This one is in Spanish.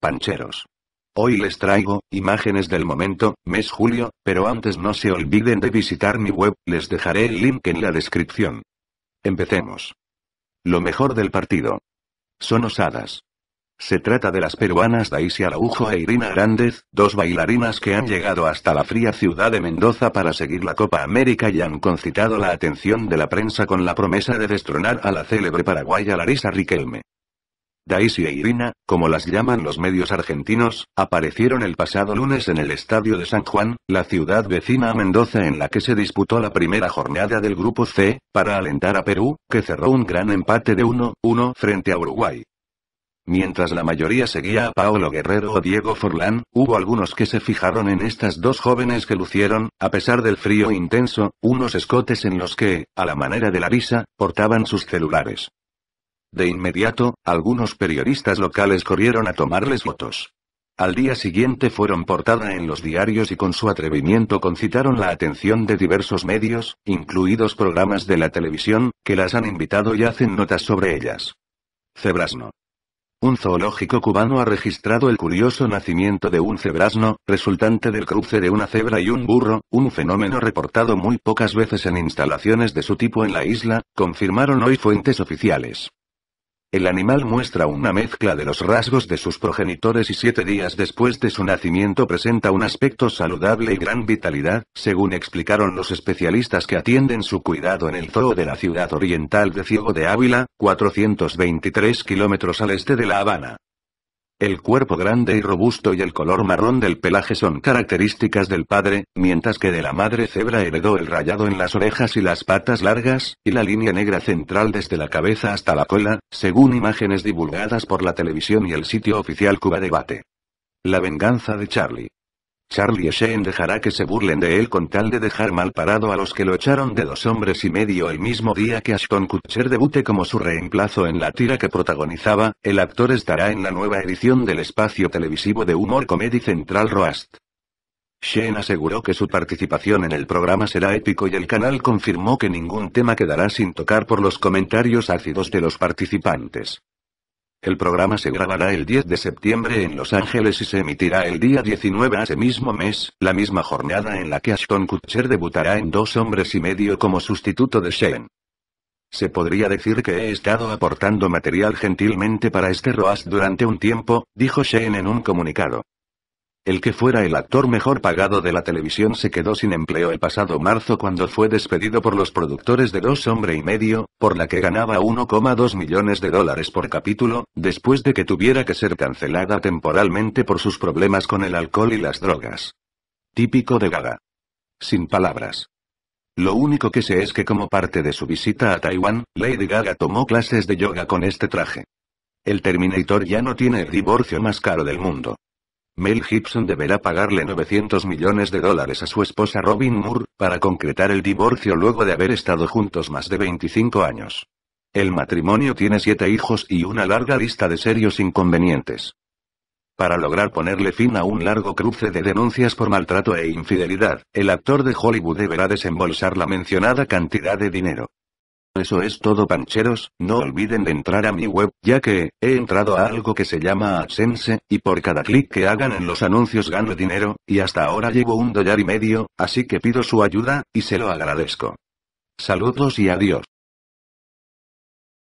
Pancheros. Hoy les traigo imágenes del momento, mes julio, pero antes no se olviden de visitar mi web, les dejaré el link en la descripción. Empecemos. Lo mejor del partido. Son osadas. Se trata de las peruanas Daisy Araujo e Irina Grandez, dos bailarinas que han llegado hasta la fría ciudad de Mendoza para seguir la Copa América y han concitado la atención de la prensa con la promesa de destronar a la célebre paraguaya Larisa Riquelme. Daisy e Irina, como las llaman los medios argentinos, aparecieron el pasado lunes en el Estadio de San Juan, la ciudad vecina a Mendoza en la que se disputó la primera jornada del Grupo C, para alentar a Perú, que cerró un gran empate de 1-1 frente a Uruguay. Mientras la mayoría seguía a Paolo Guerrero o Diego Forlán, hubo algunos que se fijaron en estas dos jóvenes que lucieron, a pesar del frío intenso, unos escotes en los que, a la manera de la visa, portaban sus celulares. De inmediato, algunos periodistas locales corrieron a tomarles fotos. Al día siguiente fueron portada en los diarios y con su atrevimiento concitaron la atención de diversos medios, incluidos programas de la televisión, que las han invitado y hacen notas sobre ellas. Cebrasno. Un zoológico cubano ha registrado el curioso nacimiento de un cebrasno, resultante del cruce de una cebra y un burro, un fenómeno reportado muy pocas veces en instalaciones de su tipo en la isla, confirmaron hoy fuentes oficiales. El animal muestra una mezcla de los rasgos de sus progenitores y siete días después de su nacimiento presenta un aspecto saludable y gran vitalidad, según explicaron los especialistas que atienden su cuidado en el zoo de la ciudad oriental de Ciego de Ávila, 423 kilómetros al este de La Habana. El cuerpo grande y robusto y el color marrón del pelaje son características del padre, mientras que de la madre cebra heredó el rayado en las orejas y las patas largas, y la línea negra central desde la cabeza hasta la cola, según imágenes divulgadas por la televisión y el sitio oficial Cuba Debate. La venganza de Charlie. Charlie Sheen dejará que se burlen de él con tal de dejar mal parado a los que lo echaron de dos hombres y medio el mismo día que Ashton Kutcher debute como su reemplazo en la tira que protagonizaba, el actor estará en la nueva edición del espacio televisivo de humor Comedy Central Roast. Sheen aseguró que su participación en el programa será épico y el canal confirmó que ningún tema quedará sin tocar por los comentarios ácidos de los participantes. El programa se grabará el 10 de septiembre en Los Ángeles y se emitirá el día 19 a ese mismo mes, la misma jornada en la que Ashton Kutcher debutará en Dos Hombres y Medio como sustituto de Shane. Se podría decir que he estado aportando material gentilmente para este ROAS durante un tiempo, dijo Shane en un comunicado. El que fuera el actor mejor pagado de la televisión se quedó sin empleo el pasado marzo cuando fue despedido por los productores de Dos Hombre y Medio, por la que ganaba 1,2 millones de dólares por capítulo, después de que tuviera que ser cancelada temporalmente por sus problemas con el alcohol y las drogas. Típico de Gaga. Sin palabras. Lo único que sé es que como parte de su visita a Taiwán, Lady Gaga tomó clases de yoga con este traje. El Terminator ya no tiene el divorcio más caro del mundo. Mel Gibson deberá pagarle 900 millones de dólares a su esposa Robin Moore, para concretar el divorcio luego de haber estado juntos más de 25 años. El matrimonio tiene siete hijos y una larga lista de serios inconvenientes. Para lograr ponerle fin a un largo cruce de denuncias por maltrato e infidelidad, el actor de Hollywood deberá desembolsar la mencionada cantidad de dinero. Eso es todo pancheros, no olviden de entrar a mi web, ya que, he entrado a algo que se llama AdSense, y por cada clic que hagan en los anuncios gano dinero, y hasta ahora llevo un dólar y medio, así que pido su ayuda, y se lo agradezco. Saludos y adiós.